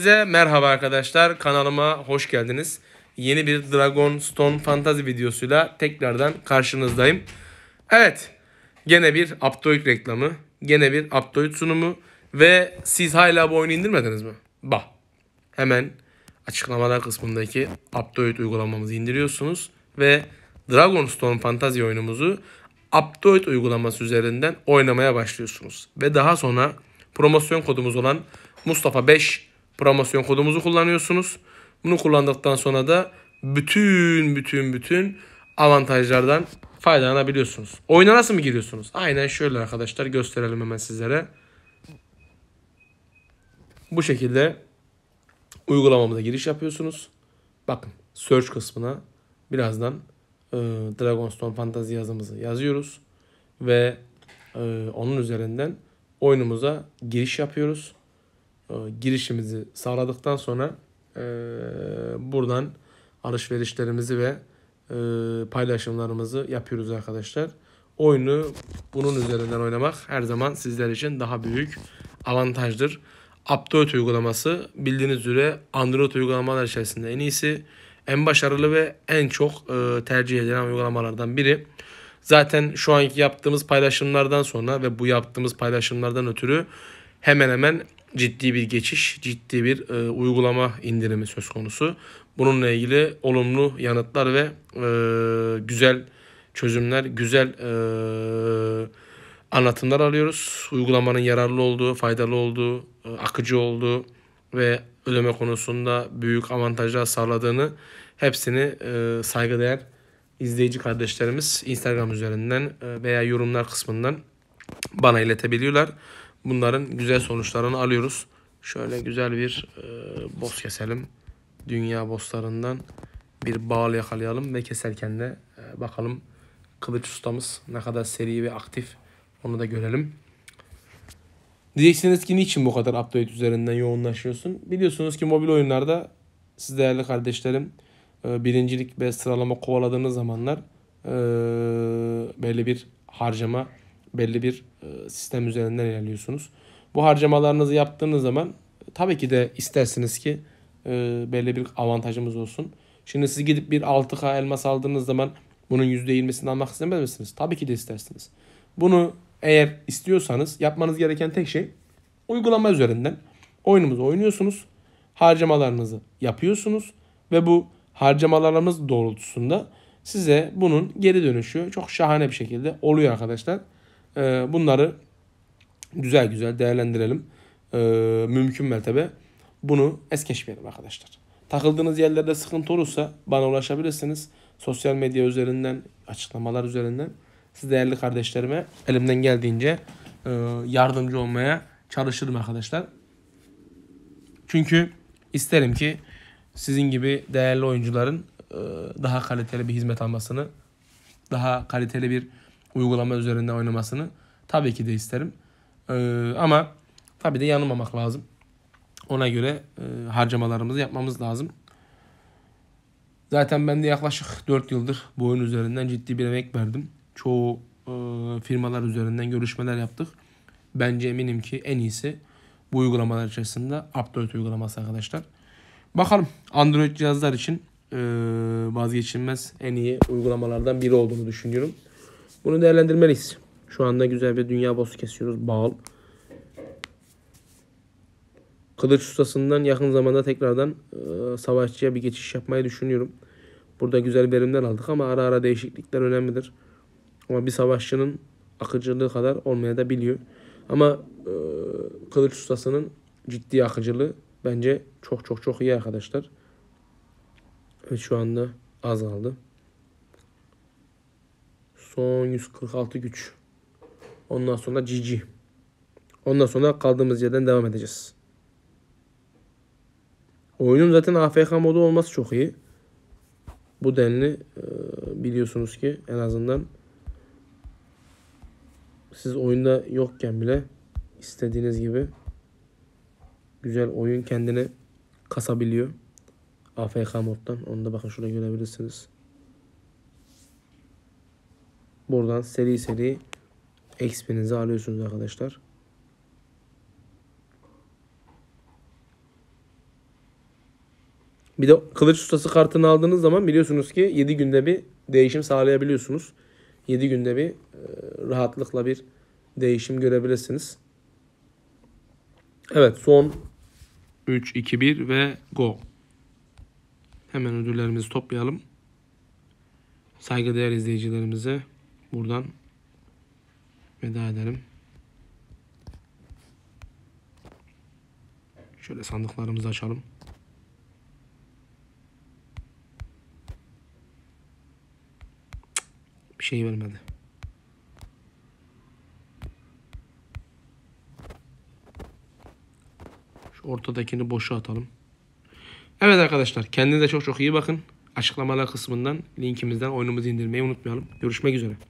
Size merhaba arkadaşlar. Kanalıma hoş geldiniz. Yeni bir Dragon Stone Fantasy videosuyla tekrardan karşınızdayım. Evet. Gene bir Aptoid reklamı. Gene bir Aptoid sunumu. Ve siz hala bu oyunu indirmediniz mi? Bak. Hemen açıklamalar kısmındaki Aptoid uygulamamızı indiriyorsunuz. Ve Dragon Stone Fantasy oyunumuzu Aptoid uygulaması üzerinden oynamaya başlıyorsunuz. Ve daha sonra promosyon kodumuz olan Mustafa 5 promosyon kodumuzu kullanıyorsunuz. Bunu kullandıktan sonra da bütün bütün bütün avantajlardan faydalanabiliyorsunuz. Oyuna nasıl mı giriyorsunuz? Aynen şöyle arkadaşlar gösterelim hemen sizlere. Bu şekilde uygulamamıza giriş yapıyorsunuz. Bakın search kısmına birazdan e, Dragonstone Fantasy yazımızı yazıyoruz. Ve e, onun üzerinden oyunumuza giriş yapıyoruz. E, girişimizi sağladıktan sonra e, buradan alışverişlerimizi ve e, paylaşımlarımızı yapıyoruz arkadaşlar. Oyunu bunun üzerinden oynamak her zaman sizler için daha büyük avantajdır. Update uygulaması bildiğiniz üzere Android uygulamalar içerisinde en iyisi, en başarılı ve en çok tercih edilen uygulamalardan biri. Zaten şu anki yaptığımız paylaşımlardan sonra ve bu yaptığımız paylaşımlardan ötürü hemen hemen ciddi bir geçiş, ciddi bir e, uygulama indirimi söz konusu. Bununla ilgili olumlu yanıtlar ve e, güzel çözümler, güzel e, anlatımlar alıyoruz. Uygulamanın yararlı olduğu, faydalı olduğu, e, akıcı olduğu ve ödeme konusunda büyük avantajlar sağladığını hepsini e, saygıdeğer izleyici kardeşlerimiz Instagram üzerinden e, veya yorumlar kısmından bana iletebiliyorlar bunların güzel sonuçlarını alıyoruz. Şöyle güzel bir e, boz keselim. Dünya bosslarından bir bağlı yakalayalım ve keserken de e, bakalım kılıç ustamız ne kadar seri ve aktif onu da görelim. Diyeceksiniz ki niçin bu kadar update üzerinden yoğunlaşıyorsun? Biliyorsunuz ki mobil oyunlarda siz değerli kardeşlerim e, birincilik ve sıralama kovaladığınız zamanlar e, belli bir harcama belli bir e, sistem üzerinden ilerliyorsunuz. Bu harcamalarınızı yaptığınız zaman e, tabii ki de istersiniz ki e, belli bir avantajımız olsun. Şimdi siz gidip bir 6K elmas aldığınız zaman bunun %20'sini almak istemez misiniz? Tabii ki de istersiniz. Bunu eğer istiyorsanız yapmanız gereken tek şey uygulama üzerinden oyunumuzu oynuyorsunuz. Harcamalarınızı yapıyorsunuz ve bu harcamalarımız doğrultusunda size bunun geri dönüşü çok şahane bir şekilde oluyor arkadaşlar. Ee, bunları güzel güzel değerlendirelim. Ee, mümkün mertebe bunu es geçmeyelim arkadaşlar. Takıldığınız yerlerde sıkıntı olursa bana ulaşabilirsiniz. Sosyal medya üzerinden, açıklamalar üzerinden. Siz değerli kardeşlerime elimden geldiğince e, yardımcı olmaya çalışırım arkadaşlar. Çünkü isterim ki sizin gibi değerli oyuncuların e, daha kaliteli bir hizmet almasını, daha kaliteli bir uygulama üzerinde oynamasını tabii ki de isterim. Ee, ama tabii de yanılmamak lazım. Ona göre e, harcamalarımızı yapmamız lazım. Zaten ben de yaklaşık 4 yıldır bu oyun üzerinden ciddi bir emek verdim. Çoğu e, firmalar üzerinden görüşmeler yaptık. Bence eminim ki en iyisi bu uygulamalar içerisinde Update uygulaması arkadaşlar. Bakalım Android cihazlar için e, vazgeçilmez en iyi uygulamalardan biri olduğunu düşünüyorum. Bunu değerlendirmeliyiz. Şu anda güzel bir dünya bossu kesiyoruz. Bağıl. Kılıç ustasından yakın zamanda tekrardan e, savaşçıya bir geçiş yapmayı düşünüyorum. Burada güzel verimler aldık ama ara ara değişiklikler önemlidir. Ama bir savaşçının akıcılığı kadar olmaya da biliyor. Ama e, kılıç ustasının ciddi akıcılığı bence çok çok çok iyi arkadaşlar. Evet şu anda azaldı. Son 146 güç. Ondan sonra GG. Ondan sonra kaldığımız yerden devam edeceğiz. Oyunun zaten AFK modu olması çok iyi. Bu denli e, biliyorsunuz ki en azından siz oyunda yokken bile istediğiniz gibi güzel oyun kendini kasabiliyor. AFK moddan. Onu da bakın şurada görebilirsiniz. Buradan seri seri XP'nizi alıyorsunuz arkadaşlar. Bir de kılıç ustası kartını aldığınız zaman biliyorsunuz ki 7 günde bir değişim sağlayabiliyorsunuz. 7 günde bir e, rahatlıkla bir değişim görebilirsiniz. Evet son 3, 2, 1 ve go. Hemen ödüllerimizi toplayalım. Saygıdeğer izleyicilerimize buradan veda edelim. Şöyle sandıklarımızı açalım. Bir şey vermedi. Şu ortadakini boşa atalım. Evet arkadaşlar kendinize çok çok iyi bakın. Açıklamalar kısmından linkimizden oyunumuzu indirmeyi unutmayalım. Görüşmek üzere.